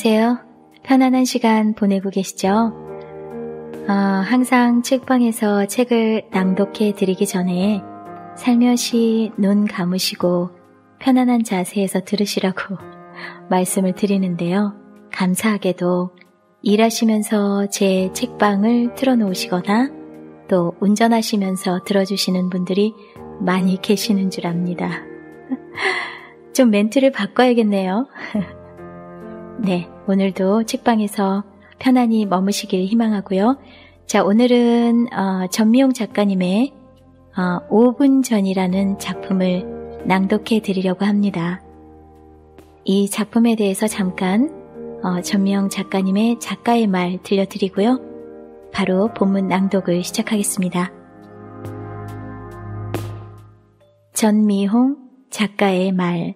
안녕하세요. 편안한 시간 보내고 계시죠? 어, 항상 책방에서 책을 낭독해 드리기 전에 살며시 눈 감으시고 편안한 자세에서 들으시라고 말씀을 드리는데요. 감사하게도 일하시면서 제 책방을 틀어놓으시거나 또 운전하시면서 들어주시는 분들이 많이 계시는 줄 압니다. 좀 멘트를 바꿔야겠네요. 네, 오늘도 책방에서 편안히 머무시길 희망하고요. 자, 오늘은 어, 전미용 작가님의 어, 5분 전이라는 작품을 낭독해 드리려고 합니다. 이 작품에 대해서 잠깐 어, 전미용 작가님의 작가의 말 들려드리고요. 바로 본문 낭독을 시작하겠습니다. 전미홍 작가의 말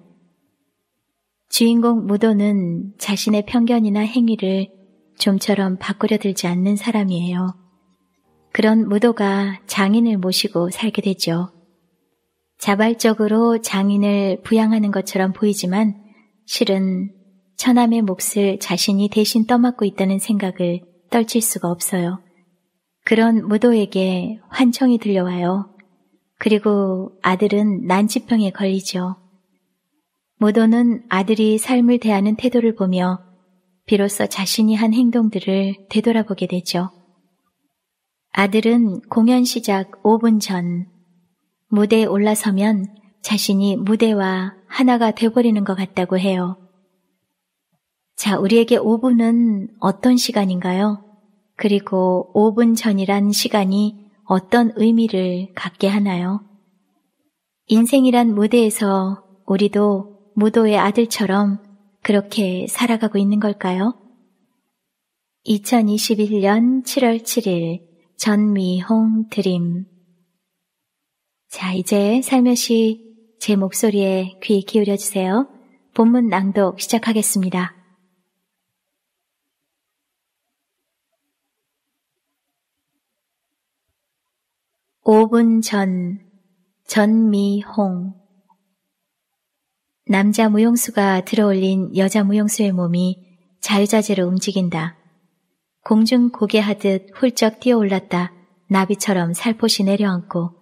주인공 무도는 자신의 편견이나 행위를 좀처럼 바꾸려 들지 않는 사람이에요. 그런 무도가 장인을 모시고 살게 되죠. 자발적으로 장인을 부양하는 것처럼 보이지만 실은 처남의 몫을 자신이 대신 떠맡고 있다는 생각을 떨칠 수가 없어요. 그런 무도에게 환청이 들려와요. 그리고 아들은 난치병에 걸리죠. 모도는 아들이 삶을 대하는 태도를 보며 비로소 자신이 한 행동들을 되돌아보게 되죠. 아들은 공연 시작 5분 전 무대에 올라서면 자신이 무대와 하나가 되버리는것 같다고 해요. 자, 우리에게 5분은 어떤 시간인가요? 그리고 5분 전이란 시간이 어떤 의미를 갖게 하나요? 인생이란 무대에서 우리도 무도의 아들처럼 그렇게 살아가고 있는 걸까요? 2021년 7월 7일 전미홍 드림 자, 이제 살며시 제 목소리에 귀 기울여 주세요. 본문 낭독 시작하겠습니다. 5분전 전미홍 남자 무용수가 들어올린 여자 무용수의 몸이 자유자재로 움직인다. 공중 고개하듯 훌쩍 뛰어올랐다. 나비처럼 살포시 내려앉고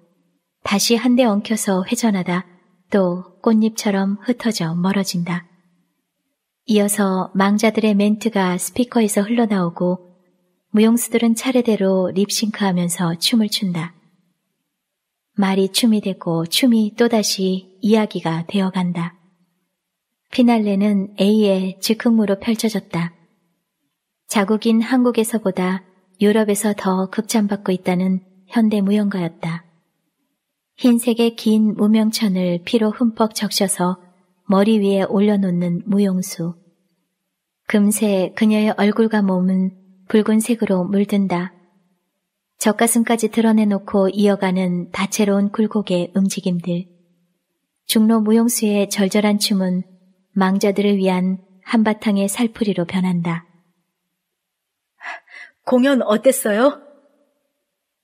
다시 한 대 엉켜서 회전하다 또 꽃잎처럼 흩어져 멀어진다. 이어서 망자들의 멘트가 스피커에서 흘러나오고 무용수들은 차례대로 립싱크하면서 춤을 춘다. 말이 춤이 되고 춤이 또다시 이야기가 되어간다. 피날레는 A의 즉흥으로 펼쳐졌다. 자국인 한국에서보다 유럽에서 더 극찬받고 있다는 현대 무용가였다. 흰색의 긴 무명천을 피로 흠뻑 적셔서 머리 위에 올려놓는 무용수. 금세 그녀의 얼굴과 몸은 붉은색으로 물든다. 젖가슴까지 드러내놓고 이어가는 다채로운 굴곡의 움직임들. 중로 무용수의 절절한 춤은 망자들을 위한 한바탕의 살풀이로 변한다. 공연 어땠어요?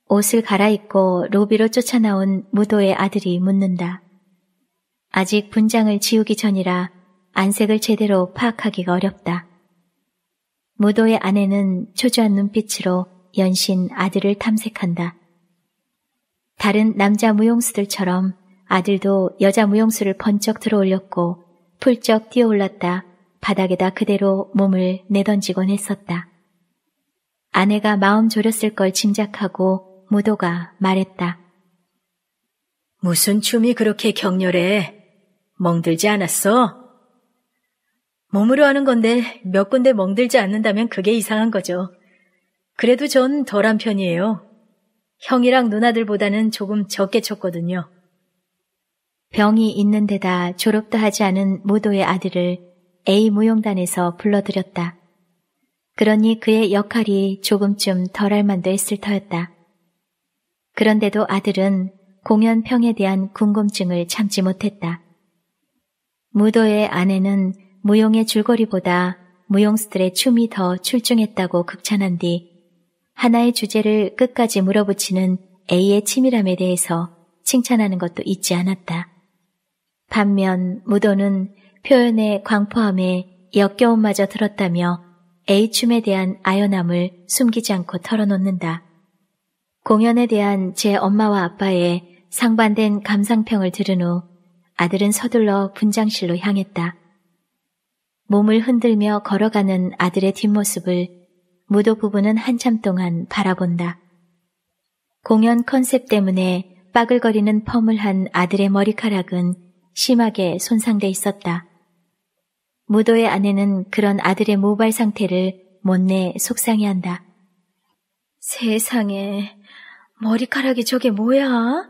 옷을 갈아입고 로비로 쫓아나온 무도의 아들이 묻는다. 아직 분장을 지우기 전이라 안색을 제대로 파악하기가 어렵다. 무도의 아내는 초조한 눈빛으로 연신 아들을 탐색한다. 다른 남자 무용수들처럼 아들도 여자 무용수를 번쩍 들어올렸고 풀쩍 뛰어올랐다 바닥에다 그대로 몸을 내던지곤 했었다. 아내가 마음 졸였을 걸 짐작하고 무도가 말했다. 무슨 춤이 그렇게 격렬해? 멍들지 않았어? 몸으로 하는 건데 몇 군데 멍들지 않는다면 그게 이상한 거죠. 그래도 전 덜한 편이에요. 형이랑 누나들보다는 조금 적게 쳤거든요. 병이 있는 데다 졸업도 하지 않은 모도의 아들을 A 무용단에서 불러들였다. 그러니 그의 역할이 조금쯤 덜할 만도 했을 터였다. 그런데도 아들은 공연평에 대한 궁금증을 참지 못했다. 무도의 아내는 무용의 줄거리보다 무용수들의 춤이 더 출중했다고 극찬한 뒤 하나의 주제를 끝까지 물어붙이는 A의 치밀함에 대해서 칭찬하는 것도 잊지 않았다. 반면 무도는 표현의 광포함에 역겨움마저 들었다며 A춤에 대한 아연함을 숨기지 않고 털어놓는다. 공연에 대한 제 엄마와 아빠의 상반된 감상평을 들은 후 아들은 서둘러 분장실로 향했다. 몸을 흔들며 걸어가는 아들의 뒷모습을 무도 부부는 한참 동안 바라본다. 공연 컨셉 때문에 빠글거리는 펌을 한 아들의 머리카락은 심하게 손상돼 있었다. 무도의 아내는 그런 아들의 모발 상태를 못내 속상해한다. 세상에 머리카락이 저게 뭐야?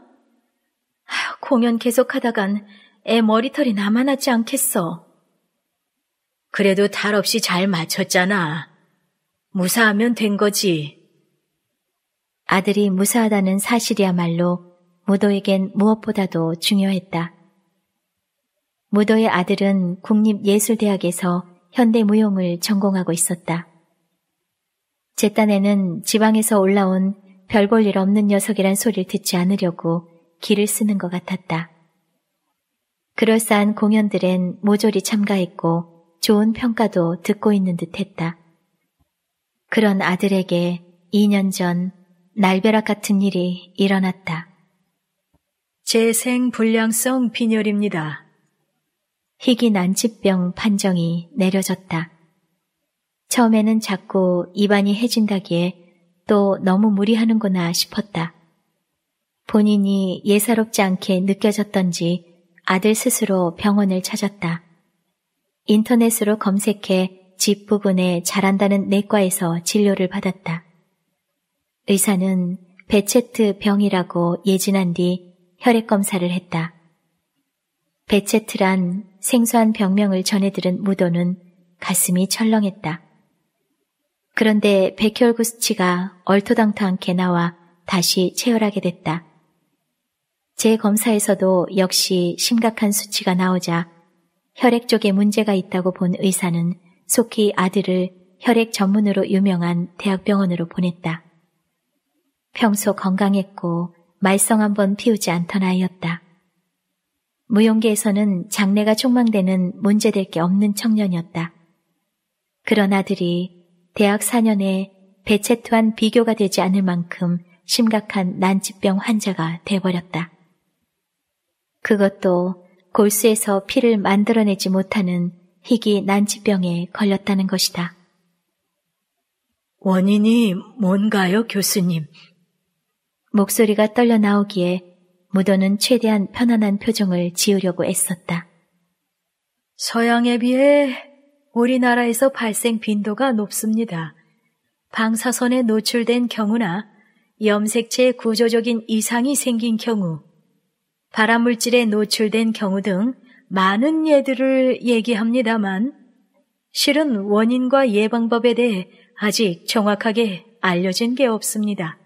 공연 계속하다간 애 머리털이 남아났지 않겠어. 그래도 탈 없이 잘 맞췄잖아. 무사하면 된 거지. 아들이 무사하다는 사실이야말로 무도에겐 무엇보다도 중요했다. 무더의 아들은 국립예술대학에서 현대무용을 전공하고 있었다. 제 딴에는 지방에서 올라온 별 볼 일 없는 녀석이란 소리를 듣지 않으려고 길을 쓰는 것 같았다. 그럴싸한 공연들엔 모조리 참가했고 좋은 평가도 듣고 있는 듯 했다. 그런 아들에게 2년 전 날벼락 같은 일이 일어났다. 재생 불량성 빈혈입니다. 희귀 난치병 판정이 내려졌다. 처음에는 자꾸 입안이 해진다기에 또 너무 무리하는구나 싶었다. 본인이 예사롭지 않게 느껴졌던지 아들 스스로 병원을 찾았다. 인터넷으로 검색해 집 부근에 잘한다는 내과에서 진료를 받았다. 의사는 베체트 병이라고 예진한 뒤 혈액 검사를 했다. 베체트란 생소한 병명을 전해들은 무도는 가슴이 철렁했다. 그런데 백혈구수치가 얼토당토않게 나와 다시 체열하게 됐다. 제 검사에서도 역시 심각한 수치가 나오자 혈액 쪽에 문제가 있다고 본 의사는 속히 아들을 혈액 전문으로 유명한 대학병원으로 보냈다. 평소 건강했고 말썽 한번 피우지 않던 아이였다. 무용계에서는 장래가 촉망되는 문제될 게 없는 청년이었다. 그런 아들이 대학 4년에 배체 또한 비교가 되지 않을 만큼 심각한 난치병 환자가 돼버렸다. 그것도 골수에서 피를 만들어내지 못하는 희귀 난치병에 걸렸다는 것이다. 원인이 뭔가요, 교수님? 목소리가 떨려 나오기에 무도는 최대한 편안한 표정을 지으려고 애썼다. 서양에 비해 우리나라에서 발생 빈도가 높습니다. 방사선에 노출된 경우나 염색체 구조적인 이상이 생긴 경우, 발암물질에 노출된 경우 등 많은 예들을 얘기합니다만, 실은 원인과 예방법에 대해 아직 정확하게 알려진 게 없습니다.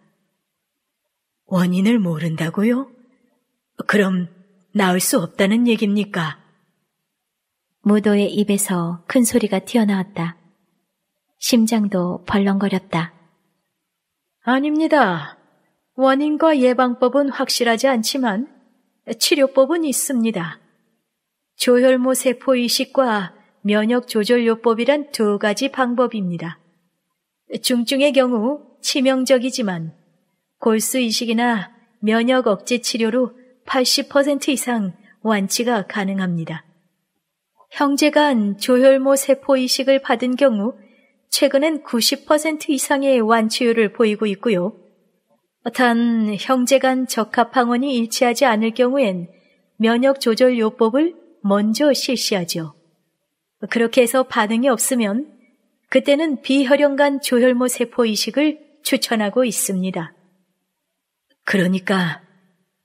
원인을 모른다고요? 그럼 나을 수 없다는 얘기입니까 무도의 입에서 큰 소리가 튀어나왔다. 심장도 벌렁거렸다. 아닙니다. 원인과 예방법은 확실하지 않지만 치료법은 있습니다. 조혈모 세포 이식과 면역 조절 요법이란 두 가지 방법입니다. 중증의 경우 치명적이지만 골수 이식이나 면역 억제 치료로 80% 이상 완치가 가능합니다. 형제간 조혈모 세포 이식을 받은 경우 최근엔 90% 이상의 완치율을 보이고 있고요. 단 형제간 적합 항원이 일치하지 않을 경우엔 면역 조절 요법을 먼저 실시하죠. 그렇게 해서 반응이 없으면 그때는 비혈형간 조혈모 세포 이식을 추천하고 있습니다. 그러니까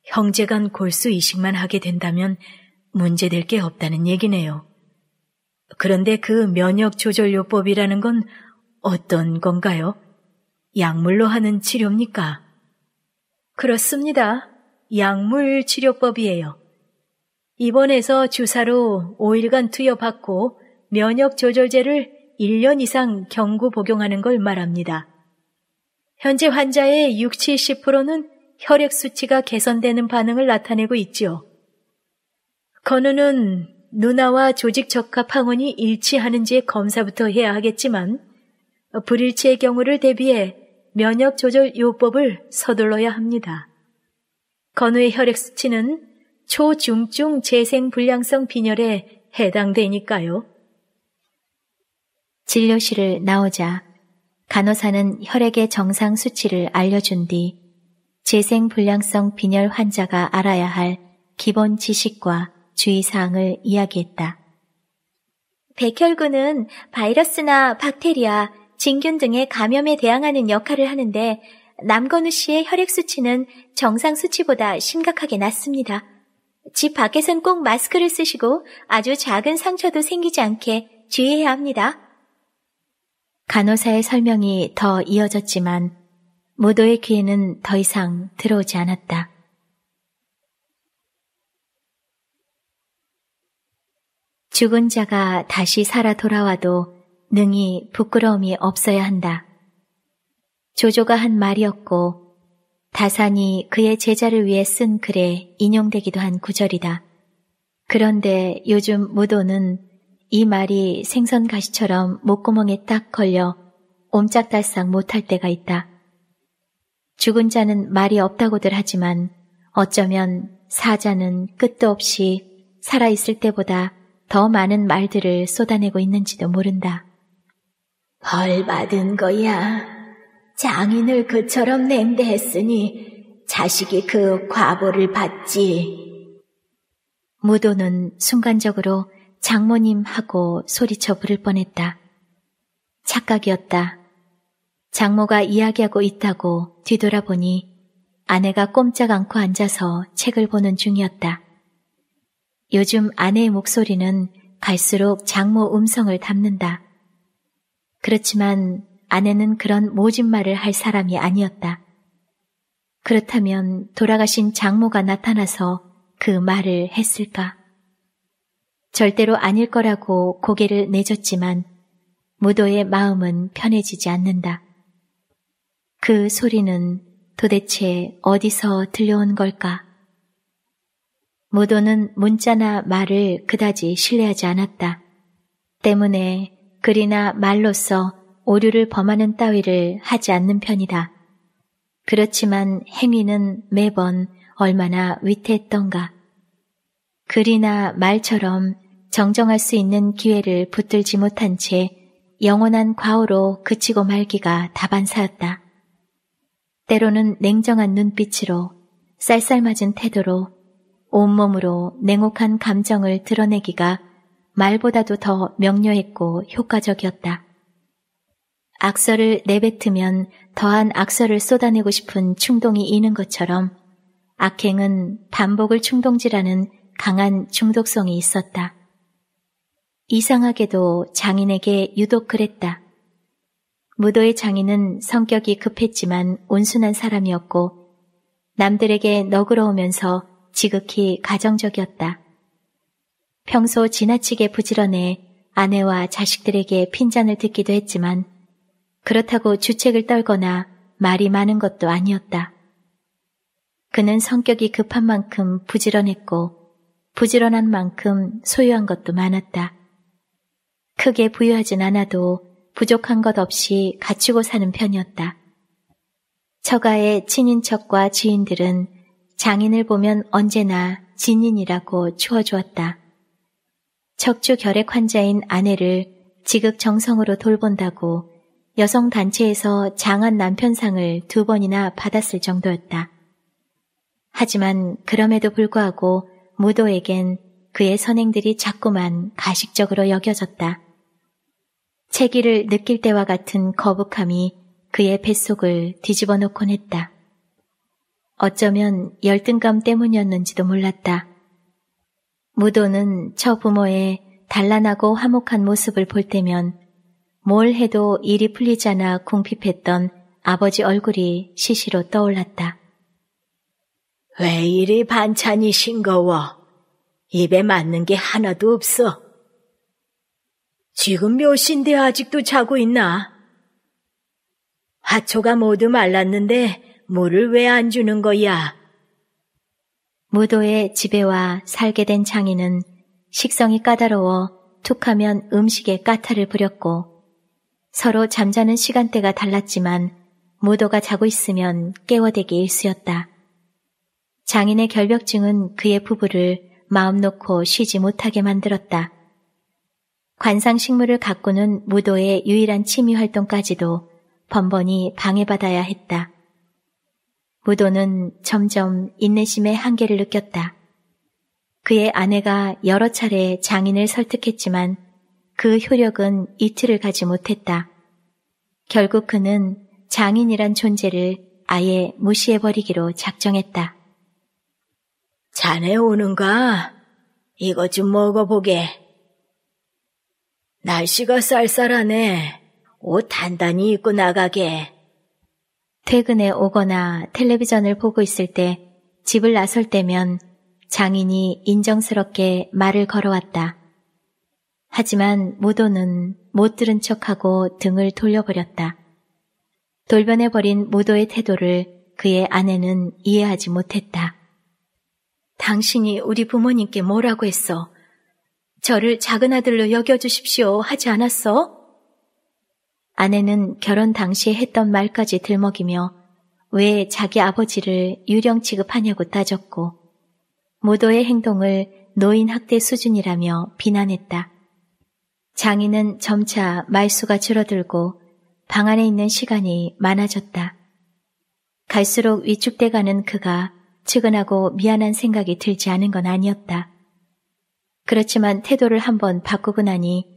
형제간 골수 이식만 하게 된다면 문제될 게 없다는 얘기네요. 그런데 그 면역 조절 요법이라는 건 어떤 건가요? 약물로 하는 치료입니까? 그렇습니다. 약물 치료법이에요. 입원해서 주사로 5일간 투여받고 면역 조절제를 1년 이상 경구 복용하는 걸 말합니다. 현재 환자의 6, 70%는 혈액 수치가 개선되는 반응을 나타내고 있지요. 건우는 누나와 조직 적합 항원이 일치하는지 검사부터 해야 하겠지만 불일치의 경우를 대비해 면역 조절 요법을 서둘러야 합니다. 건우의 혈액 수치는 초중증 재생 불량성 빈혈에 해당되니까요. 진료실을 나오자 간호사는 혈액의 정상 수치를 알려준 뒤 재생 불량성 빈혈 환자가 알아야 할 기본 지식과 주의사항을 이야기했다. 백혈구는 바이러스나 박테리아, 진균 등의 감염에 대항하는 역할을 하는데 남건우 씨의 혈액 수치는 정상 수치보다 심각하게 낮습니다. 집 밖에선 꼭 마스크를 쓰시고 아주 작은 상처도 생기지 않게 주의해야 합니다. 간호사의 설명이 더 이어졌지만 모도의 귀에는 더 이상 들어오지 않았다. 죽은 자가 다시 살아 돌아와도 능히 부끄러움이 없어야 한다. 조조가 한 말이었고 다산이 그의 제자를 위해 쓴 글에 인용되기도 한 구절이다. 그런데 요즘 무도는 이 말이 생선가시처럼 목구멍에 딱 걸려 옴짝달싹 못할 때가 있다. 죽은 자는 말이 없다고들 하지만 어쩌면 사자는 끝도 없이 살아있을 때보다 더 많은 말들을 쏟아내고 있는지도 모른다. 벌 받은 거야. 장인을 그처럼 냉대했으니 자식이 그 과보를 받지. 무도는 순간적으로 장모님하고 소리쳐 부를 뻔했다. 착각이었다. 장모가 이야기하고 있다고 뒤돌아보니 아내가 꼼짝 않고 앉아서 책을 보는 중이었다. 요즘 아내의 목소리는 갈수록 장모 음성을 담는다. 그렇지만 아내는 그런 모진말을 할 사람이 아니었다. 그렇다면 돌아가신 장모가 나타나서 그 말을 했을까? 절대로 아닐 거라고 고개를 내줬지만 무도의 마음은 편해지지 않는다. 그 소리는 도대체 어디서 들려온 걸까? 무도는 문자나 말을 그다지 신뢰하지 않았다. 때문에 글이나 말로써 오류를 범하는 따위를 하지 않는 편이다. 그렇지만 행위는 매번 얼마나 위태했던가. 글이나 말처럼 정정할 수 있는 기회를 붙들지 못한 채 영원한 과오로 그치고 말기가 다반사였다. 때로는 냉정한 눈빛으로 쌀쌀맞은 태도로 온몸으로 냉혹한 감정을 드러내기가 말보다도 더 명료했고 효과적이었다. 악설을 내뱉으면 더한 악설을 쏟아내고 싶은 충동이 이는 것처럼 악행은 반복을 충동지라는 강한 중독성이 있었다. 이상하게도 장인에게 유독 그랬다. 무도의 장인은 성격이 급했지만 온순한 사람이었고 남들에게 너그러우면서 지극히 가정적이었다. 평소 지나치게 부지런해 아내와 자식들에게 핀잔을 듣기도 했지만 그렇다고 주책을 떨거나 말이 많은 것도 아니었다. 그는 성격이 급한 만큼 부지런했고 부지런한 만큼 소유한 것도 많았다. 크게 부유하진 않아도 부족한 것 없이 갖추고 사는 편이었다. 처가의 친인척과 지인들은 장인을 보면 언제나 진인이라고 추워주었다. 척추 결핵 환자인 아내를 지극정성으로 돌본다고 여성단체에서 장한 남편상을 두 번이나 받았을 정도였다. 하지만 그럼에도 불구하고 무도에겐 그의 선행들이 자꾸만 가식적으로 여겨졌다. 체기를 느낄 때와 같은 거북함이 그의 뱃속을 뒤집어 놓곤 했다. 어쩌면 열등감 때문이었는지도 몰랐다. 무도는 처 부모의 단란하고 화목한 모습을 볼 때면 뭘 해도 일이 풀리잖아 궁핍했던 아버지 얼굴이 시시로 떠올랐다. 왜 이리 반찬이 싱거워? 입에 맞는 게 하나도 없어. 지금 몇 시인데 아직도 자고 있나? 하초가 모두 말랐는데 물을 왜 안 주는 거야? 무도의 지배와 살게 된 장인은 식성이 까다로워 툭하면 음식에 까탈을 부렸고 서로 잠자는 시간대가 달랐지만 무도가 자고 있으면 깨워대기 일쑤였다. 장인의 결벽증은 그의 부부를 마음 놓고 쉬지 못하게 만들었다. 관상식물을 가꾸는 무도의 유일한 취미 활동까지도 번번이 방해받아야 했다. 무도는 점점 인내심의 한계를 느꼈다. 그의 아내가 여러 차례 장인을 설득했지만 그 효력은 이틀을 가지 못했다. 결국 그는 장인이란 존재를 아예 무시해버리기로 작정했다. 자네 오는가? 이것 좀 먹어보게. 날씨가 쌀쌀하네. 옷 단단히 입고 나가게. 퇴근에 오거나 텔레비전을 보고 있을 때 집을 나설 때면 장인이 인정스럽게 말을 걸어왔다. 하지만 모도는 못 들은 척하고 등을 돌려버렸다. 돌변해버린 모도의 태도를 그의 아내는 이해하지 못했다. 당신이 우리 부모님께 뭐라고 했어? 저를 작은 아들로 여겨주십시오 하지 않았어? 아내는 결혼 당시에 했던 말까지 들먹이며 왜 자기 아버지를 유령 취급하냐고 따졌고 모도의 행동을 노인학대 수준이라며 비난했다. 장인은 점차 말수가 줄어들고 방 안에 있는 시간이 많아졌다. 갈수록 위축돼가는 그가 측은하고 미안한 생각이 들지 않은 건 아니었다. 그렇지만 태도를 한번 바꾸고 나니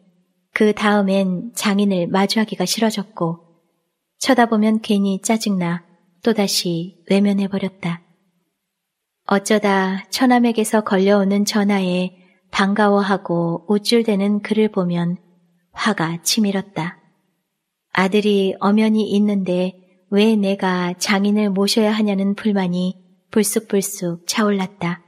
그 다음엔 장인을 마주하기가 싫어졌고 쳐다보면 괜히 짜증나 또다시 외면해버렸다. 어쩌다 처남에게서 걸려오는 전화에 반가워하고 우쭐대는 그를 보면 화가 치밀었다. 아들이 엄연히 있는데 왜 내가 장인을 모셔야 하냐는 불만이 불쑥불쑥 차올랐다.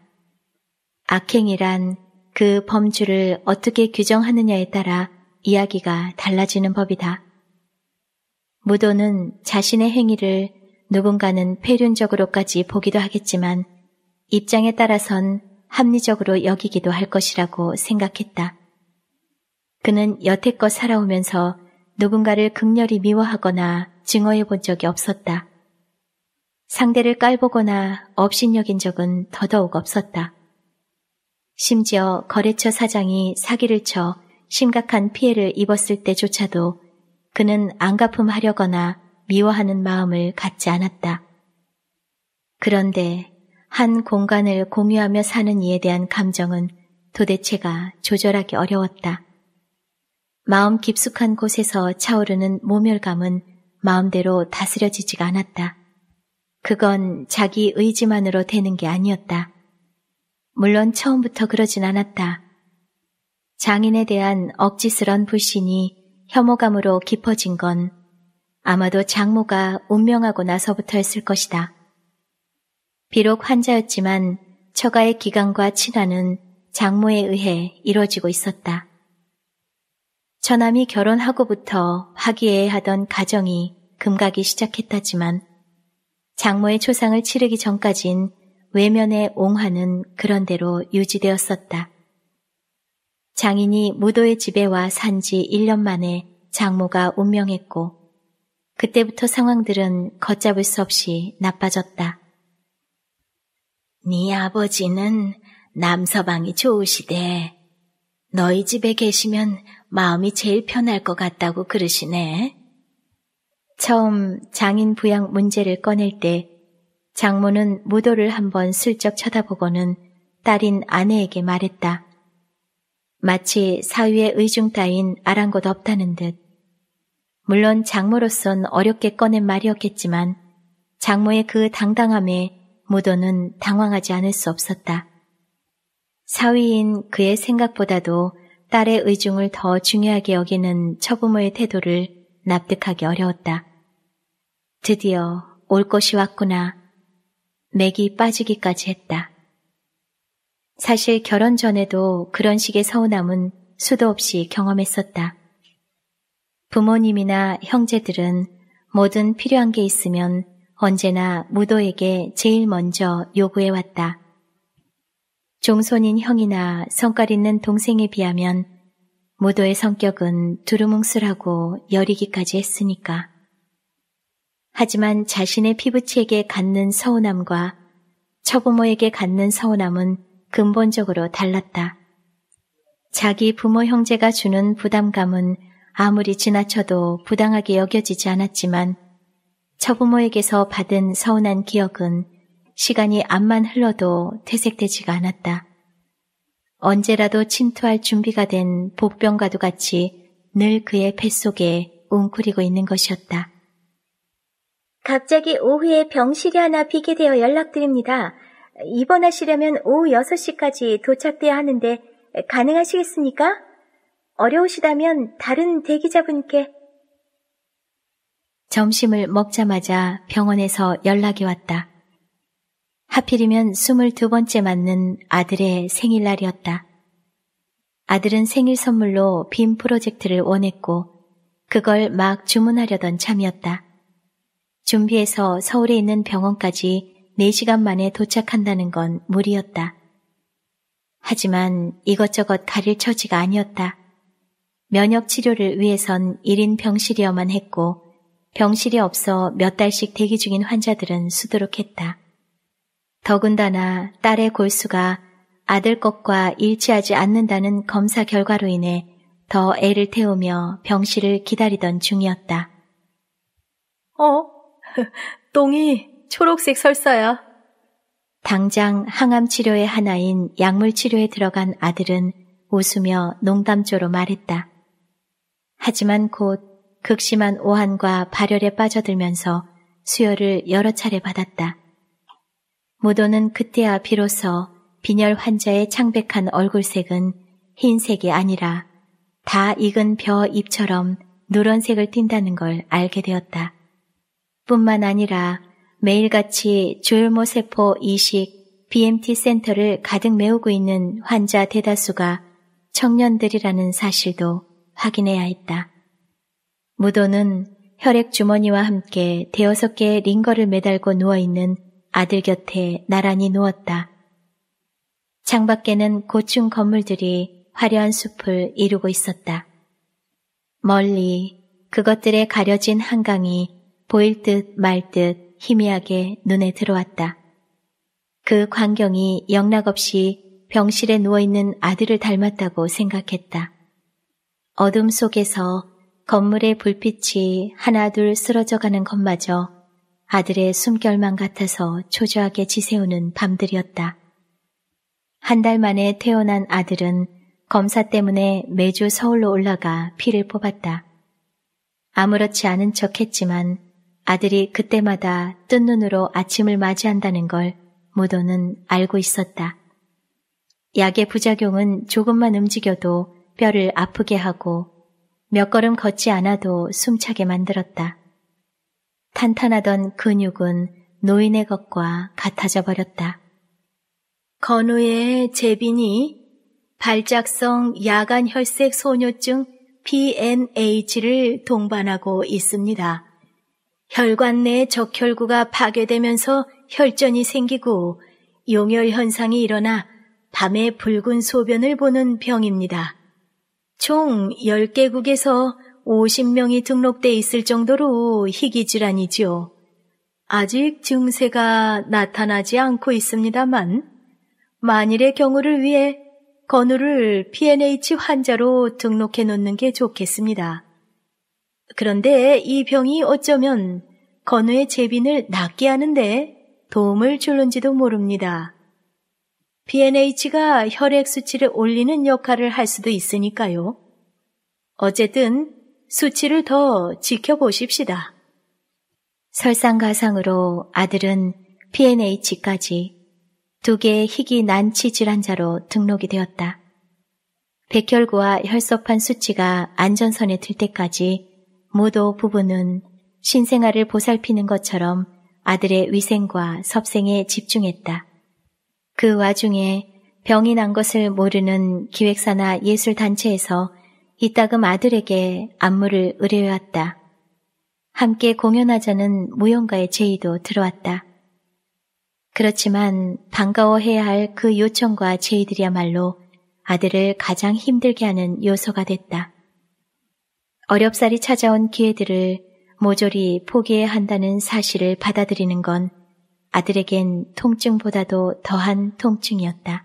악행이란 그 범주를 어떻게 규정하느냐에 따라 이야기가 달라지는 법이다. 무도는 자신의 행위를 누군가는 폐륜적으로까지 보기도 하겠지만 입장에 따라선 합리적으로 여기기도 할 것이라고 생각했다. 그는 여태껏 살아오면서 누군가를 극렬히 미워하거나 증오해 본 적이 없었다. 상대를 깔보거나 업신여긴 적은 더더욱 없었다. 심지어 거래처 사장이 사기를 쳐 심각한 피해를 입었을 때조차도 그는 안 갚음하려거나 미워하는 마음을 갖지 않았다. 그런데 한 공간을 공유하며 사는 이에 대한 감정은 도대체가 조절하기 어려웠다. 마음 깊숙한 곳에서 차오르는 모멸감은 마음대로 다스려지지가 않았다. 그건 자기 의지만으로 되는 게 아니었다. 물론 처음부터 그러진 않았다. 장인에 대한 억지스런 불신이 혐오감으로 깊어진 건 아마도 장모가 운명하고 나서부터였을 것이다. 비록 환자였지만 처가의 기강과 친화는 장모에 의해 이루어지고 있었다. 처남이 결혼하고부터 화기애애하던 가정이 금가기 시작했다지만 장모의 초상을 치르기 전까진 외면의 옹화는 그런대로 유지되었었다. 장인이 무도의 집에 와 산 지 1년 만에 장모가 운명했고 그때부터 상황들은 걷잡을 수 없이 나빠졌다. 네 아버지는 남서방이 좋으시대. 너희 집에 계시면 마음이 제일 편할 것 같다고 그러시네. 처음 장인 부양 문제를 꺼낼 때 장모는 무도를 한번 슬쩍 쳐다보고는 딸인 아내에게 말했다. 마치 사위의 의중 따윈 아랑곳 없다는 듯. 물론 장모로선 어렵게 꺼낸 말이었겠지만 장모의 그 당당함에 무도는 당황하지 않을 수 없었다. 사위인 그의 생각보다도 딸의 의중을 더 중요하게 여기는 처부모의 태도를 납득하기 어려웠다. 드디어 올 것이 왔구나. 맥이 빠지기까지 했다. 사실 결혼 전에도 그런 식의 서운함은 수도 없이 경험했었다. 부모님이나 형제들은 뭐든 필요한 게 있으면 언제나 무도에게 제일 먼저 요구해왔다. 종손인 형이나 성깔 있는 동생에 비하면 무도의 성격은 두루뭉술하고 여리기까지 했으니까. 하지만 자신의 피부치에게 갖는 서운함과 처부모에게 갖는 서운함은 근본적으로 달랐다. 자기 부모 형제가 주는 부담감은 아무리 지나쳐도 부당하게 여겨지지 않았지만 처부모에게서 받은 서운한 기억은 시간이 암만 흘러도 퇴색되지가 않았다. 언제라도 침투할 준비가 된 복병과도 같이 늘 그의 뱃속에 웅크리고 있는 것이었다. 갑자기 오후에 병실이 하나 비게 되어 연락드립니다. 입원하시려면 오후 6시까지 도착돼야 하는데 가능하시겠습니까? 어려우시다면 다른 대기자분께. 점심을 먹자마자 병원에서 연락이 왔다. 하필이면 22번째 맞는 아들의 생일날이었다. 아들은 생일 선물로 빔 프로젝트를 원했고 그걸 막 주문하려던 참이었다. 준비해서 서울에 있는 병원까지 4시간 만에 도착한다는 건 무리였다. 하지만 이것저것 가릴 처지가 아니었다. 면역 치료를 위해선 1인 병실이어만 했고 병실이 없어 몇 달씩 대기 중인 환자들은 수두룩했다. 더군다나 딸의 골수가 아들 것과 일치하지 않는다는 검사 결과로 인해 더 애를 태우며 병실을 기다리던 중이었다. 어? 똥이 초록색 설사야. 당장 항암 치료의 하나인 약물 치료에 들어간 아들은 웃으며 농담조로 말했다. 하지만 곧 극심한 오한과 발열에 빠져들면서 수혈을 여러 차례 받았다. 무도는 그때야 비로소 빈혈 환자의 창백한 얼굴색은 흰색이 아니라 다 익은 벼 잎처럼 누런색을 띈다는 걸 알게 되었다. 뿐만 아니라 매일같이 조혈모세포 이식 BMT 센터를 가득 메우고 있는 환자 대다수가 청년들이라는 사실도 확인해야 했다. 무도는 혈액 주머니와 함께 대여섯 개의 링거를 매달고 누워있는 아들 곁에 나란히 누웠다. 창밖에는 고층 건물들이 화려한 숲을 이루고 있었다. 멀리 그것들에 가려진 한강이 보일 듯 말 듯 희미하게 눈에 들어왔다. 그 광경이 영락없이 병실에 누워있는 아들을 닮았다고 생각했다. 어둠 속에서 건물의 불빛이 하나둘 쓰러져가는 것마저 아들의 숨결만 같아서 초조하게 지새우는 밤들이었다. 한 달 만에 태어난 아들은 검사 때문에 매주 서울로 올라가 피를 뽑았다. 아무렇지 않은 척 했지만 아들이 그때마다 뜬 눈으로 아침을 맞이한다는 걸 무도는 알고 있었다. 약의 부작용은 조금만 움직여도 뼈를 아프게 하고 몇 걸음 걷지 않아도 숨차게 만들었다. 탄탄하던 근육은 노인의 것과 같아져 버렸다. 건우의 재빈이 발작성 야간혈색 소뇨증 PNH를 동반하고 있습니다. 혈관 내 적혈구가 파괴되면서 혈전이 생기고 용혈 현상이 일어나 밤에 붉은 소변을 보는 병입니다. 총 10개국에서 50명이 등록돼 있을 정도로 희귀 질환이지요. 아직 증세가 나타나지 않고 있습니다만 만일의 경우를 위해 건우를 PNH 환자로 등록해 놓는 게 좋겠습니다. 그런데 이 병이 어쩌면 건우의 재빈을 낫게 하는데 도움을 줄는지도 모릅니다. PNH가 혈액 수치를 올리는 역할을 할 수도 있으니까요. 어쨌든 수치를 더 지켜보십시다. 설상가상으로 아들은 PNH까지 두 개의 희귀 난치 질환자로 등록이 되었다. 백혈구와 혈소판 수치가 안전선에 들 때까지 모도 부부는 신생아를 보살피는 것처럼 아들의 위생과 섭생에 집중했다. 그 와중에 병이 난 것을 모르는 기획사나 예술단체에서 이따금 아들에게 안무를 의뢰해왔다. 함께 공연하자는 무용가의 제의도 들어왔다. 그렇지만 반가워해야 할 그 요청과 제의들이야말로 아들을 가장 힘들게 하는 요소가 됐다. 어렵사리 찾아온 기회들을 모조리 포기해야 한다는 사실을 받아들이는 건 아들에겐 통증보다도 더한 통증이었다.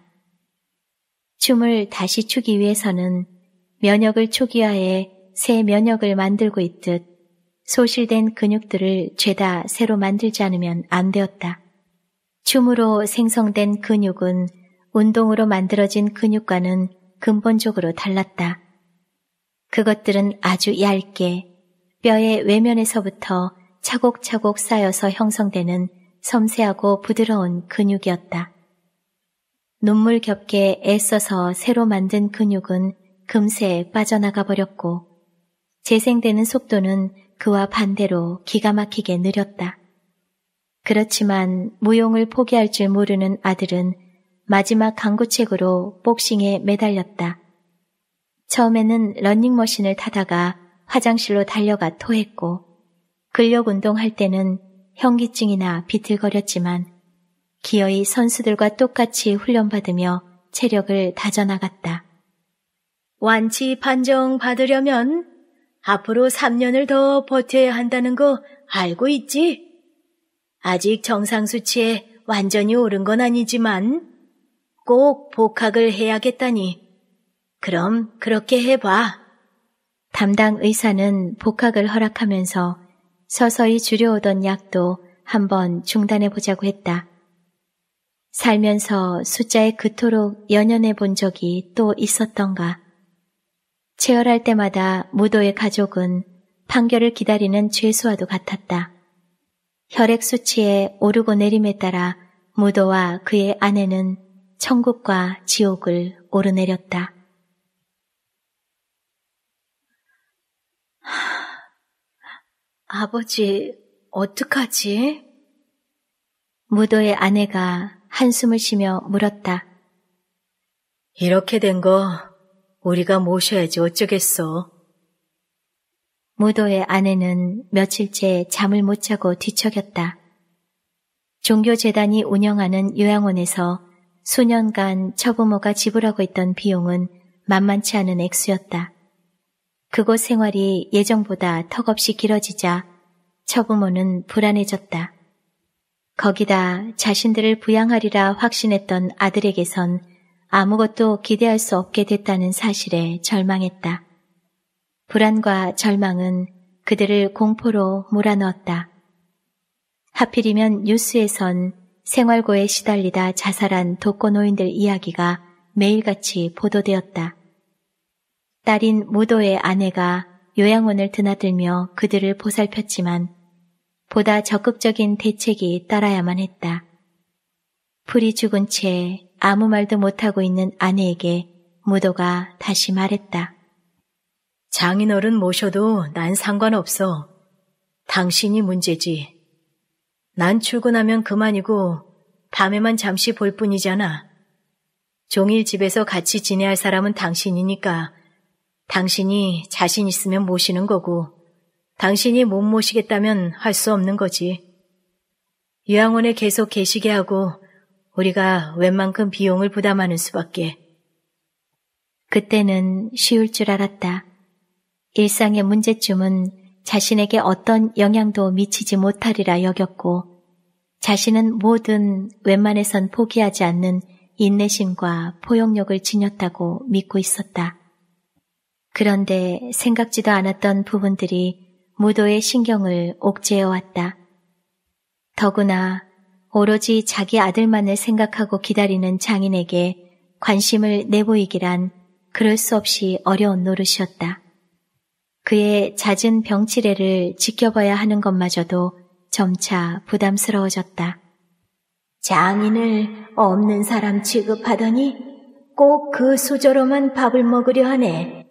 춤을 다시 추기 위해서는 면역을 초기화해 새 면역을 만들고 있듯 소실된 근육들을 죄다 새로 만들지 않으면 안 되었다. 춤으로 생성된 근육은 운동으로 만들어진 근육과는 근본적으로 달랐다. 그것들은 아주 얇게 뼈의 외면에서부터 차곡차곡 쌓여서 형성되는 섬세하고 부드러운 근육이었다. 눈물 겹게 애써서 새로 만든 근육은 금세 빠져나가 버렸고 재생되는 속도는 그와 반대로 기가 막히게 느렸다. 그렇지만 무용을 포기할 줄 모르는 아들은 마지막 강구책으로 복싱에 매달렸다. 처음에는 러닝머신을 타다가 화장실로 달려가 토했고 근력 운동할 때는 현기증이나 비틀거렸지만 기어이 선수들과 똑같이 훈련받으며 체력을 다져나갔다. 완치 판정 받으려면 앞으로 3년을 더 버텨야 한다는 거 알고 있지? 아직 정상 수치에 완전히 오른 건 아니지만 꼭 복학을 해야겠다니 그럼 그렇게 해봐. 담당 의사는 복학을 허락하면서 서서히 줄여오던 약도 한번 중단해보자고 했다. 살면서 숫자에 그토록 연연해 본 적이 또 있었던가. 채혈할 때마다 무도의 가족은 판결을 기다리는 죄수와도 같았다. 혈액 수치의 오르고 내림에 따라 무도와 그의 아내는 천국과 지옥을 오르내렸다. 아버지, 어떡하지? 무도의 아내가 한숨을 쉬며 물었다. 이렇게 된 거 우리가 모셔야지 어쩌겠어. 무도의 아내는 며칠째 잠을 못 자고 뒤척였다. 종교재단이 운영하는 요양원에서 수년간 처부모가 지불하고 있던 비용은 만만치 않은 액수였다. 그곳 생활이 예정보다 턱없이 길어지자 처부모는 불안해졌다. 거기다 자신들을 부양하리라 확신했던 아들에게선 아무것도 기대할 수 없게 됐다는 사실에 절망했다. 불안과 절망은 그들을 공포로 몰아넣었다. 하필이면 뉴스에선 생활고에 시달리다 자살한 독거노인들 이야기가 매일같이 보도되었다. 딸인 모도의 아내가 요양원을 드나들며 그들을 보살폈지만 보다 적극적인 대책이 따라야만 했다. 풀이 죽은 채 아무 말도 못하고 있는 아내에게 무도가 다시 말했다. 장인어른 모셔도 난 상관없어. 당신이 문제지. 난 출근하면 그만이고 밤에만 잠시 볼 뿐이잖아. 종일 집에서 같이 지내할 야 사람은 당신이니까 당신이 자신 있으면 모시는 거고 당신이 못 모시겠다면 할 수 없는 거지. 요양원에 계속 계시게 하고 우리가 웬만큼 비용을 부담하는 수밖에. 그때는 쉬울 줄 알았다. 일상의 문제쯤은 자신에게 어떤 영향도 미치지 못하리라 여겼고 자신은 뭐든 웬만해선 포기하지 않는 인내심과 포용력을 지녔다고 믿고 있었다. 그런데 생각지도 않았던 부분들이 무도의 신경을 옥죄어왔다. 더구나 오로지 자기 아들만을 생각하고 기다리는 장인에게 관심을 내보이기란 그럴 수 없이 어려운 노릇이었다. 그의 잦은 병치레를 지켜봐야 하는 것마저도 점차 부담스러워졌다. 장인을 없는 사람 취급하더니 꼭 그 수저로만 밥을 먹으려 하네.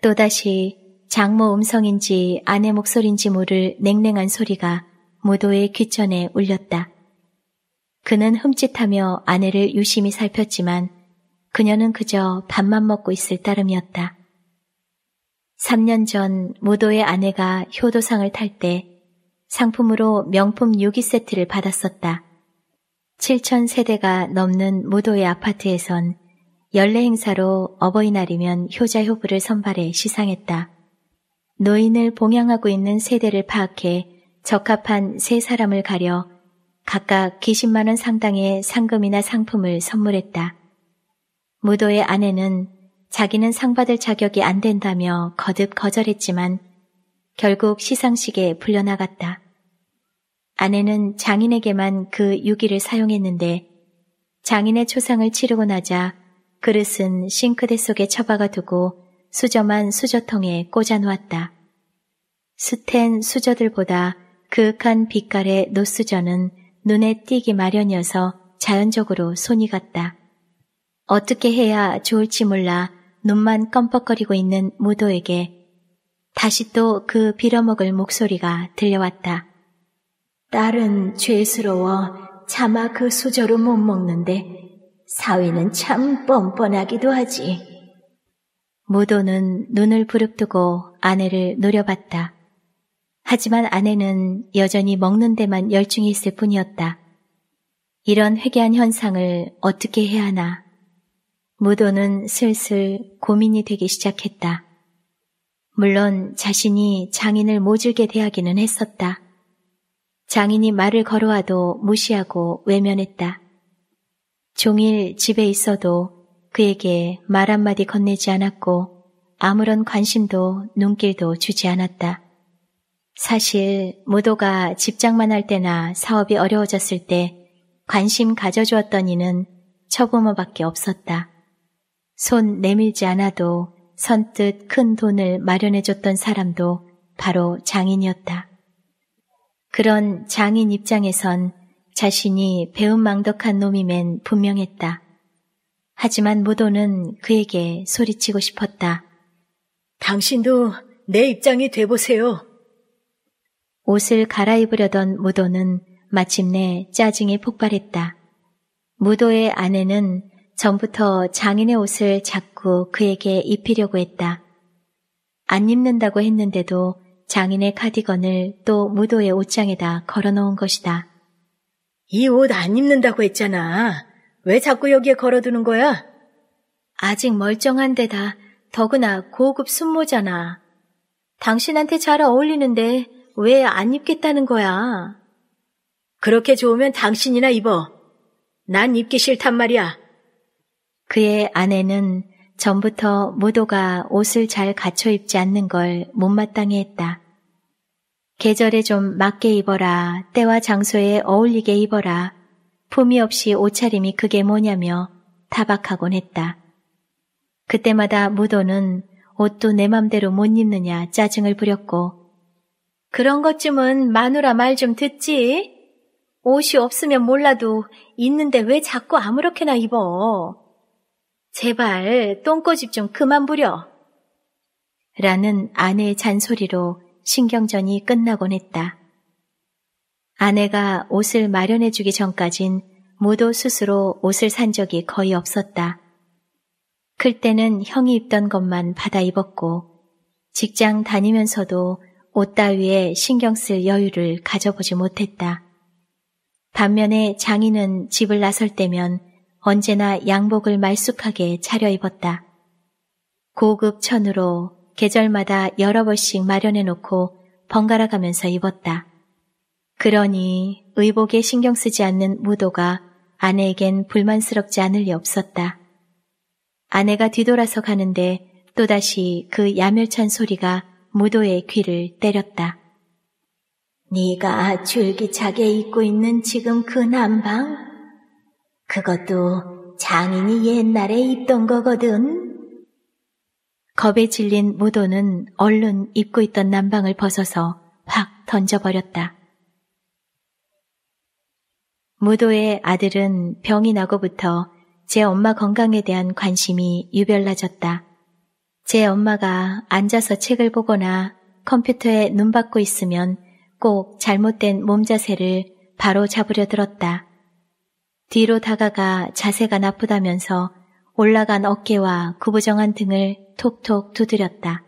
또다시 장모 음성인지 아내 목소리인지 모를 냉랭한 소리가 무도의 귀천에 울렸다. 그는 흠칫하며 아내를 유심히 살폈지만 그녀는 그저 밥만 먹고 있을 따름이었다. 3년 전 무도의 아내가 효도상을 탈 때 상품으로 명품 유기 세트를 받았었다. 7천 세대가 넘는 무도의 아파트에선 연례 행사로 어버이날이면 효자 효부를 선발해 시상했다. 노인을 봉양하고 있는 세대를 파악해 적합한 세 사람을 가려 각각 20만원 상당의 상금이나 상품을 선물했다. 무도의 아내는 자기는 상받을 자격이 안 된다며 거듭 거절했지만 결국 시상식에 불려나갔다. 아내는 장인에게만 그 유기를 사용했는데 장인의 초상을 치르고 나자 그릇은 싱크대 속에 처박아 두고 수저만 수저통에 꽂아 놓았다. 스텐 수저들보다 그윽한 빛깔의 노수저는 눈에 띄기 마련이어서 자연적으로 손이 갔다. 어떻게 해야 좋을지 몰라 눈만 껌뻑거리고 있는 무도에게 다시 또 그 빌어먹을 목소리가 들려왔다. 딸은 죄스러워 차마 그 수저로 못 먹는데 사위는 참 뻔뻔하기도 하지. 무도는 눈을 부릅뜨고 아내를 노려봤다. 하지만 아내는 여전히 먹는 데만 열중이 있을 뿐이었다. 이런 회개한 현상을 어떻게 해야 하나. 무도는 슬슬 고민이 되기 시작했다. 물론 자신이 장인을 모질게 대하기는 했었다. 장인이 말을 걸어와도 무시하고 외면했다. 종일 집에 있어도 그에게 말 한마디 건네지 않았고 아무런 관심도 눈길도 주지 않았다. 사실 모도가 집장만 할 때나 사업이 어려워졌을 때 관심 가져주었던 이는 처부모밖에 없었다. 손 내밀지 않아도 선뜻 큰 돈을 마련해줬던 사람도 바로 장인이었다. 그런 장인 입장에선 자신이 배운망덕한 놈임엔 분명했다. 하지만 모도는 그에게 소리치고 싶었다. 당신도 내 입장이 돼보세요. 옷을 갈아입으려던 무도는 마침내 짜증에 폭발했다. 무도의 아내는 전부터 장인의 옷을 자꾸 그에게 입히려고 했다. 안 입는다고 했는데도 장인의 카디건을 또 무도의 옷장에다 걸어놓은 것이다. 이옷안 입는다고 했잖아. 왜 자꾸 여기에 걸어두는 거야? 아직 멀쩡한 데다 더구나 고급 순모잖아. 당신한테 잘 어울리는데 왜 안 입겠다는 거야? 그렇게 좋으면 당신이나 입어. 난 입기 싫단 말이야. 그의 아내는 전부터 모도가 옷을 잘 갖춰 입지 않는 걸 못마땅해 했다. 계절에 좀 맞게 입어라, 때와 장소에 어울리게 입어라, 품이 없이 옷차림이 그게 뭐냐며 타박하곤 했다. 그때마다 무도는 옷도 내 맘대로 못 입느냐 짜증을 부렸고 그런 것쯤은 마누라 말 좀 듣지? 옷이 없으면 몰라도 있는데 왜 자꾸 아무렇게나 입어? 제발 똥꼬집 좀 그만 부려. 라는 아내의 잔소리로 신경전이 끝나곤 했다. 아내가 옷을 마련해주기 전까진 모두 스스로 옷을 산 적이 거의 없었다. 클 때는 형이 입던 것만 받아 입었고 직장 다니면서도 옷 따위에 신경 쓸 여유를 가져보지 못했다. 반면에 장인은 집을 나설 때면 언제나 양복을 말쑥하게 차려 입었다. 고급 천으로 계절마다 여러 벌씩 마련해 놓고 번갈아 가면서 입었다. 그러니 의복에 신경 쓰지 않는 무도가 아내에겐 불만스럽지 않을 리 없었다. 아내가 뒤돌아서 가는데 또다시 그 야멸찬 소리가 무도의 귀를 때렸다. 네가 줄기차게 입고 있는 지금 그난방 그것도 장인이 옛날에 입던 거거든. 겁에 질린 무도는 얼른 입고 있던 난방을 벗어서 확 던져버렸다. 무도의 아들은 병이 나고부터 제 엄마 건강에 대한 관심이 유별나졌다. 제 엄마가 앉아서 책을 보거나 컴퓨터에 눈 받고 있으면 꼭 잘못된 몸 자세를 바로 잡으려 들었다. 뒤로 다가가 자세가 나쁘다면서 올라간 어깨와 구부정한 등을 톡톡 두드렸다.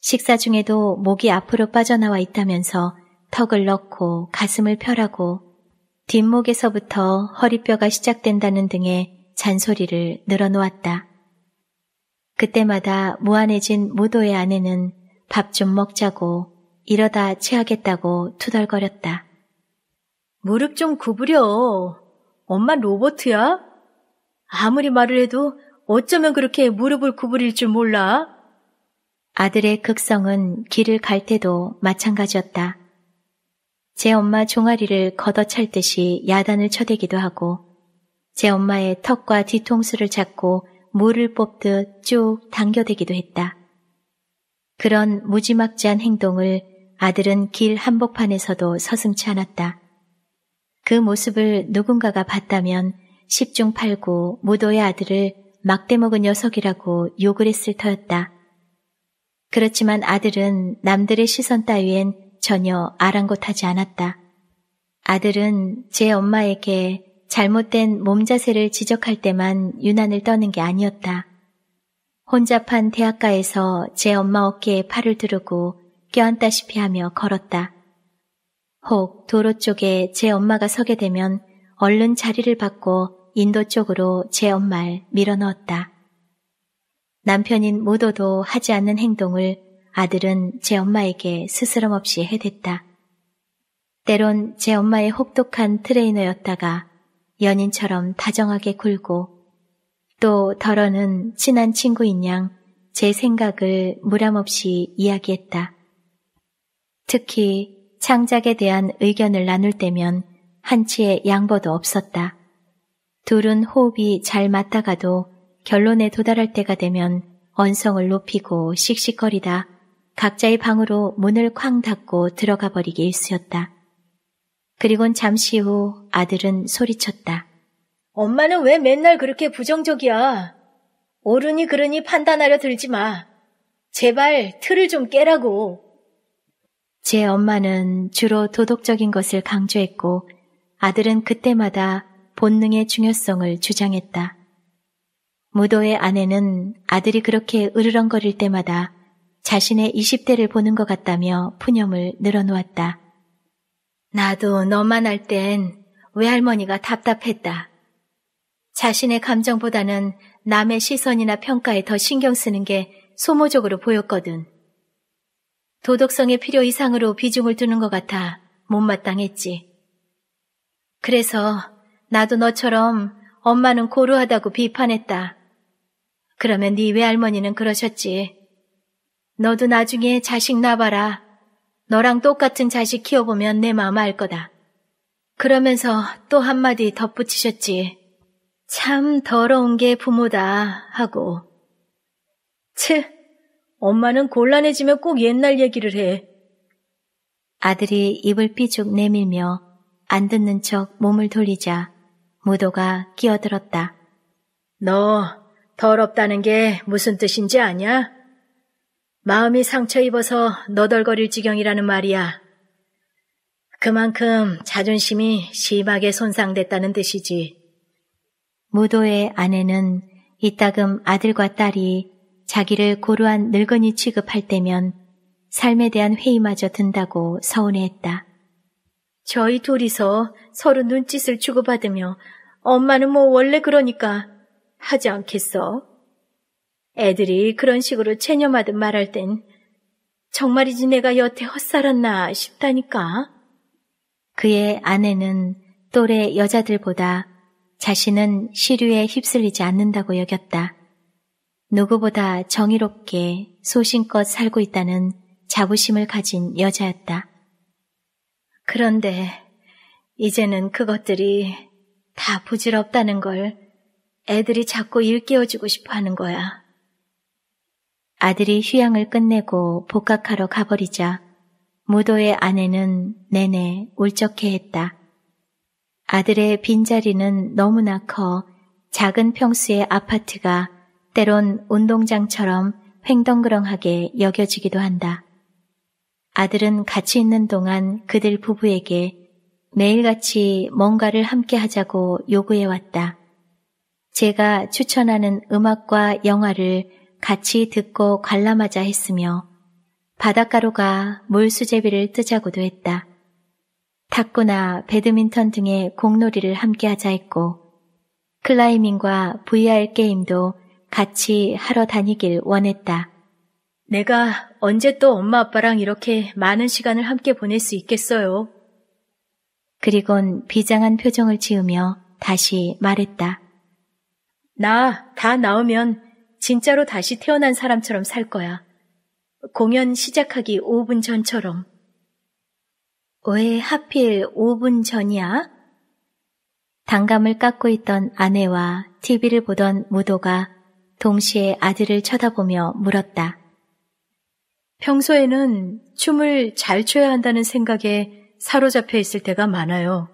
식사 중에도 목이 앞으로 빠져나와 있다면서 턱을 넣고 가슴을 펴라고 뒷목에서부터 허리뼈가 시작된다는 등의 잔소리를 늘어놓았다. 그때마다 무안해진 무도의 아내는 밥 좀 먹자고 이러다 체하겠다고 투덜거렸다. 무릎 좀 구부려. 엄마 로버트야? 아무리 말을 해도 어쩌면 그렇게 무릎을 구부릴 줄 몰라? 아들의 극성은 길을 갈 때도 마찬가지였다. 제 엄마 종아리를 걷어찰 듯이 야단을 쳐대기도 하고 제 엄마의 턱과 뒤통수를 잡고 물을 뽑듯 쭉 당겨대기도 했다. 그런 무지막지한 행동을 아들은 길 한복판에서도 서슴치 않았다. 그 모습을 누군가가 봤다면 십중 팔구 무도의 아들을 막대먹은 녀석이라고 욕을 했을 터였다. 그렇지만 아들은 남들의 시선 따위엔 전혀 아랑곳하지 않았다. 아들은 제 엄마에게 잘못된 몸 자세를 지적할 때만 유난을 떠는 게 아니었다. 혼잡한 대학가에서 제 엄마 어깨에 팔을 두르고 껴안다시피 하며 걸었다. 혹 도로 쪽에 제 엄마가 서게 되면 얼른 자리를 바꿔 인도 쪽으로 제 엄마를 밀어넣었다. 남편인 모도도 하지 않는 행동을 아들은 제 엄마에게 스스럼 없이 해댔다. 때론 제 엄마의 혹독한 트레이너였다가 연인처럼 다정하게 굴고 또더러는 친한 친구인 양 제 생각을 무람없이 이야기했다. 특히 창작에 대한 의견을 나눌 때면 한치의 양보도 없었다. 둘은 호흡이 잘 맞다가도 결론에 도달할 때가 되면 언성을 높이고 씩씩거리다 각자의 방으로 문을 쾅 닫고 들어가 버리기 일쑤였다. 그리곤 잠시 후 아들은 소리쳤다. 엄마는 왜 맨날 그렇게 부정적이야? 오르니 그러니 판단하려 들지 마. 제발 틀을 좀 깨라고. 제 엄마는 주로 도덕적인 것을 강조했고 아들은 그때마다 본능의 중요성을 주장했다. 무도의 아내는 아들이 그렇게 으르렁거릴 때마다 자신의 20대를 보는 것 같다며 푸념을 늘어놓았다. 나도 너만 할 땐 외할머니가 답답했다. 자신의 감정보다는 남의 시선이나 평가에 더 신경 쓰는 게 소모적으로 보였거든. 도덕성의 필요 이상으로 비중을 두는 것 같아 못마땅했지. 그래서 나도 너처럼 엄마는 고루하다고 비판했다. 그러면 네 외할머니는 그러셨지. 너도 나중에 자식 낳아봐라. 너랑 똑같은 자식 키워보면 내 마음 알 거다. 그러면서 또 한마디 덧붙이셨지. 참 더러운 게 부모다 하고. 치, 엄마는 곤란해지면 꼭 옛날 얘기를 해. 아들이 입을 삐죽 내밀며 안 듣는 척 몸을 돌리자 무도가 끼어들었다. 너 더럽다는 게 무슨 뜻인지 아냐? 마음이 상처 입어서 너덜거릴 지경이라는 말이야. 그만큼 자존심이 심하게 손상됐다는 뜻이지. 무도의 아내는 이따금 아들과 딸이 자기를 고루한 늙은이 취급할 때면 삶에 대한 회의마저 든다고 서운해했다. 저희 둘이서 서로 눈짓을 주고받으며 엄마는 뭐 원래 그러니까 하지 않겠어? 애들이 그런 식으로 체념하듯 말할 땐 정말이지 내가 여태 헛살았나 싶다니까. 그의 아내는 또래 여자들보다 자신은 시류에 휩쓸리지 않는다고 여겼다. 누구보다 정의롭게 소신껏 살고 있다는 자부심을 가진 여자였다. 그런데 이제는 그것들이 다 부질없다는 걸 애들이 자꾸 일깨워주고 싶어 하는 거야. 아들이 휴양을 끝내고 복학하러 가버리자 무도의 아내는 내내 울적해했다. 아들의 빈자리는 너무나 커 작은 평수의 아파트가 때론 운동장처럼 횡덩그렁하게 여겨지기도 한다. 아들은 같이 있는 동안 그들 부부에게 매일같이 뭔가를 함께 하자고 요구해왔다. 제가 추천하는 음악과 영화를 같이 듣고 관람하자 했으며 바닷가로 가 물수제비를 뜨자고도 했다. 탁구나 배드민턴 등의 공놀이를 함께 하자 했고 클라이밍과 VR 게임도 같이 하러 다니길 원했다. 내가 언제 또 엄마 아빠랑 이렇게 많은 시간을 함께 보낼 수 있겠어요. 그리곤 비장한 표정을 지으며 다시 말했다. 나 다 나오면 진짜로 다시 태어난 사람처럼 살 거야. 공연 시작하기 5분 전처럼. 왜 하필 5분 전이야? 당감을 깎고 있던 아내와 TV를 보던 무도가 동시에 아들을 쳐다보며 물었다. 평소에는 춤을 잘 춰야 한다는 생각에 사로잡혀 있을 때가 많아요.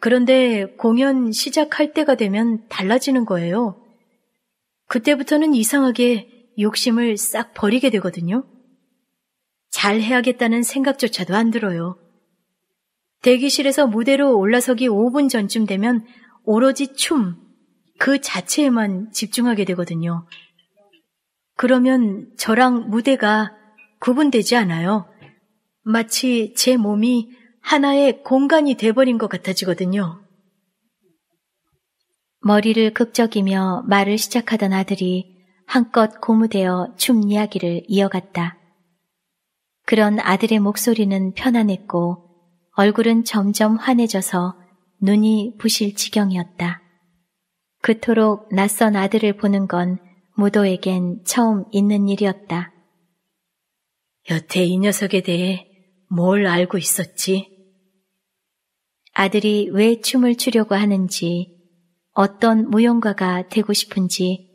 그런데 공연 시작할 때가 되면 달라지는 거예요. 그때부터는 이상하게 욕심을 싹 버리게 되거든요. 잘 해야겠다는 생각조차도 안 들어요. 대기실에서 무대로 올라서기 5분 전쯤 되면 오로지 춤, 그 자체에만 집중하게 되거든요. 그러면 저랑 무대가 구분되지 않아요. 마치 제 몸이 하나의 공간이 돼버린 것 같아지거든요. 머리를 극적이며 말을 시작하던 아들이 한껏 고무되어 춤 이야기를 이어갔다. 그런 아들의 목소리는 편안했고 얼굴은 점점 환해져서 눈이 부실 지경이었다. 그토록 낯선 아들을 보는 건 무도에겐 처음 있는 일이었다. 여태 이 녀석에 대해 뭘 알고 있었지? 아들이 왜 춤을 추려고 하는지, 어떤 무용가가 되고 싶은지,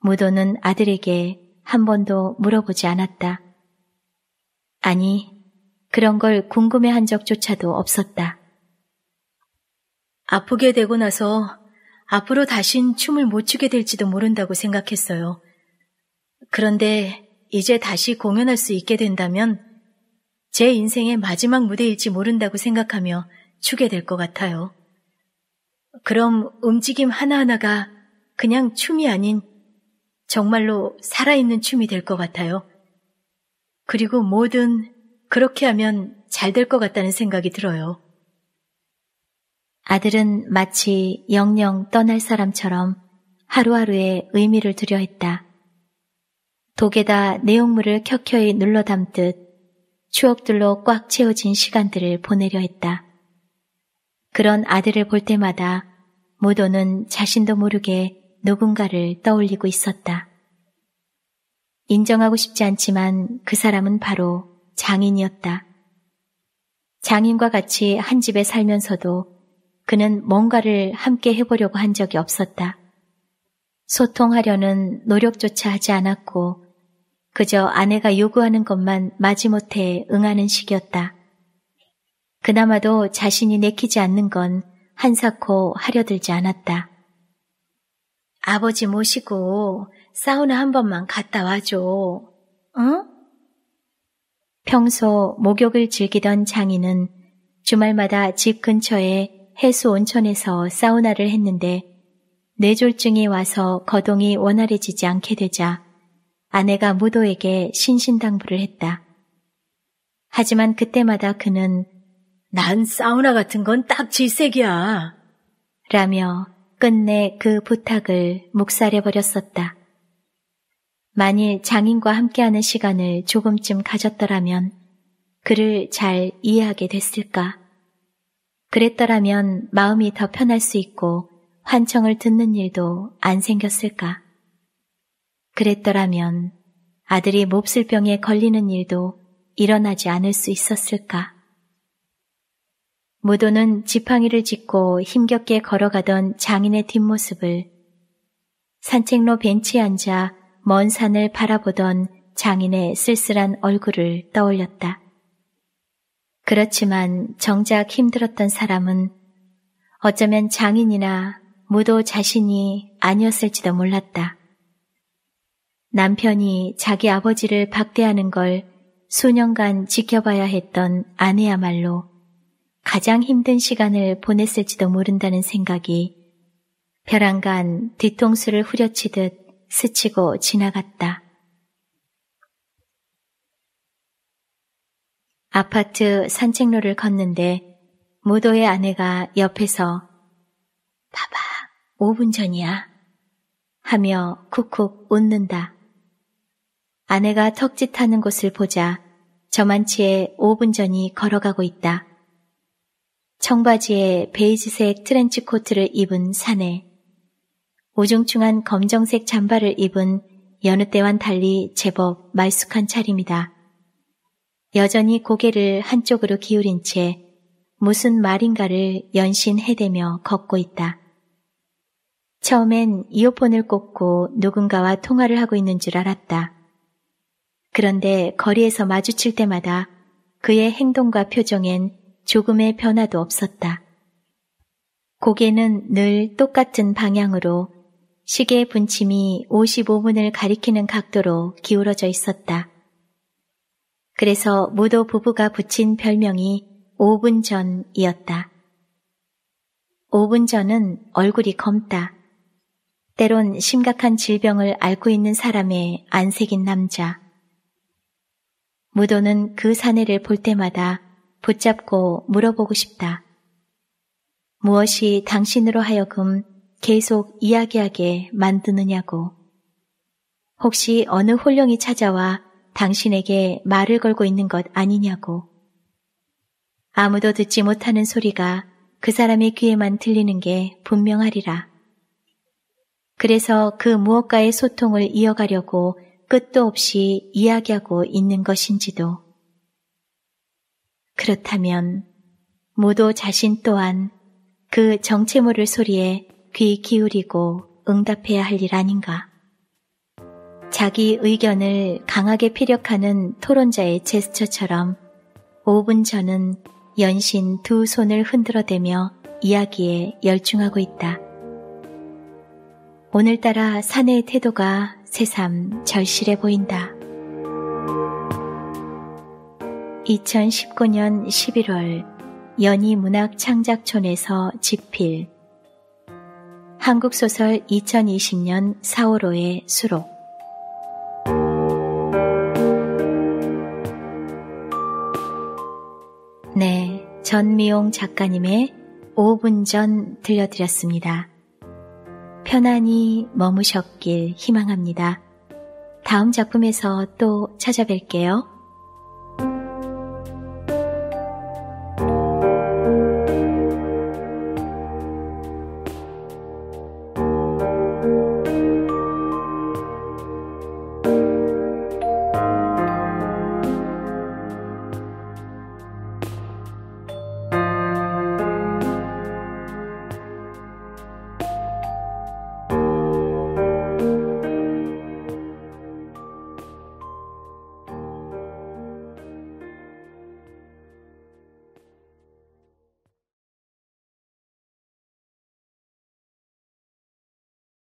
무도는 아들에게 한 번도 물어보지 않았다. 아니, 그런 걸 궁금해 한 적조차도 없었다. 아프게 되고 나서 앞으로 다신 춤을 못 추게 될지도 모른다고 생각했어요. 그런데 이제 다시 공연할 수 있게 된다면 제 인생의 마지막 무대일지 모른다고 생각하며 추게 될 것 같아요. 그럼 움직임 하나하나가 그냥 춤이 아닌 정말로 살아있는 춤이 될 것 같아요. 그리고 뭐든 그렇게 하면 잘 될 것 같다는 생각이 들어요. 아들은 마치 영영 떠날 사람처럼 하루하루에 의미를 두려 했다. 독에다 내용물을 켜켜이 눌러 담듯 추억들로 꽉 채워진 시간들을 보내려 했다. 그런 아들을 볼 때마다 모도는 자신도 모르게 누군가를 떠올리고 있었다. 인정하고 싶지 않지만 그 사람은 바로 장인이었다. 장인과 같이 한 집에 살면서도 그는 뭔가를 함께 해보려고 한 적이 없었다. 소통하려는 노력조차 하지 않았고 그저 아내가 요구하는 것만 마지못해 응하는 식이었다. 그나마도 자신이 내키지 않는 건 한사코 하려들지 않았다. 아버지 모시고 사우나 한 번만 갔다 와줘. 응? 평소 목욕을 즐기던 장인은 주말마다 집 근처에 해수 온천에서 사우나를 했는데 뇌졸중이 와서 거동이 원활해지지 않게 되자 아내가 무도에게 신신당부를 했다. 하지만 그때마다 그는 난 사우나 같은 건 딱 질색이야. 라며 끝내 그 부탁을 묵살해버렸었다. 만일 장인과 함께하는 시간을 조금쯤 가졌더라면 그를 잘 이해하게 됐을까? 그랬더라면 마음이 더 편할 수 있고 환청을 듣는 일도 안 생겼을까? 그랬더라면 아들이 몹쓸 병에 걸리는 일도 일어나지 않을 수 있었을까. 무도는 지팡이를 짚고 힘겹게 걸어가던 장인의 뒷모습을 산책로 벤치에 앉아 먼 산을 바라보던 장인의 쓸쓸한 얼굴을 떠올렸다. 그렇지만 정작 힘들었던 사람은 어쩌면 장인이나 무도 자신이 아니었을지도 몰랐다. 남편이 자기 아버지를 박대하는 걸 수년간 지켜봐야 했던 아내야말로 가장 힘든 시간을 보냈을지도 모른다는 생각이 벼랑간 뒤통수를 후려치듯 스치고 지나갔다. 아파트 산책로를 걷는데 무도의 아내가 옆에서 봐봐, 5분 전이야. 하며 쿡쿡 웃는다. 아내가 턱짓하는 곳을 보자 저만치에 5분 전이 걸어가고 있다. 청바지에 베이지색 트렌치 코트를 입은 사내, 우중충한 검정색 잠바를 입은 여느 때와는 달리 제법 말쑥한 차림이다. 여전히 고개를 한쪽으로 기울인 채 무슨 말인가를 연신 해대며 걷고 있다. 처음엔 이어폰을 꽂고 누군가와 통화를 하고 있는 줄 알았다. 그런데 거리에서 마주칠 때마다 그의 행동과 표정엔 조금의 변화도 없었다. 고개는 늘 똑같은 방향으로 시계 분침이 55분을 가리키는 각도로 기울어져 있었다. 그래서 무도 부부가 붙인 별명이 5분 전이었다. 5분 전은 얼굴이 검다. 때론 심각한 질병을 앓고 있는 사람의 안색인 남자. 무도는 그 사내를 볼 때마다 붙잡고 물어보고 싶다. 무엇이 당신으로 하여금 계속 이야기하게 만드느냐고. 혹시 어느 홀령이 찾아와 당신에게 말을 걸고 있는 것 아니냐고. 아무도 듣지 못하는 소리가 그 사람의 귀에만 들리는 게 분명하리라. 그래서 그 무엇과의 소통을 이어가려고 끝도 없이 이야기하고 있는 것인지도. 그렇다면 모두 자신 또한 그 정체 모를 소리에 귀 기울이고 응답해야 할 일 아닌가. 자기 의견을 강하게 피력하는 토론자의 제스처처럼 5분 전은 연신 두 손을 흔들어대며 이야기에 열중하고 있다. 오늘따라 사내의 태도가 새삼 절실해 보인다. 2019년 11월 연희 문학 창작촌에서 집필 한국소설 2020년 4월호의 수록 네, 전미용 작가님의 5분 전 들려드렸습니다. 편안히 머무셨길 희망합니다. 다음 작품에서 또 찾아뵐게요.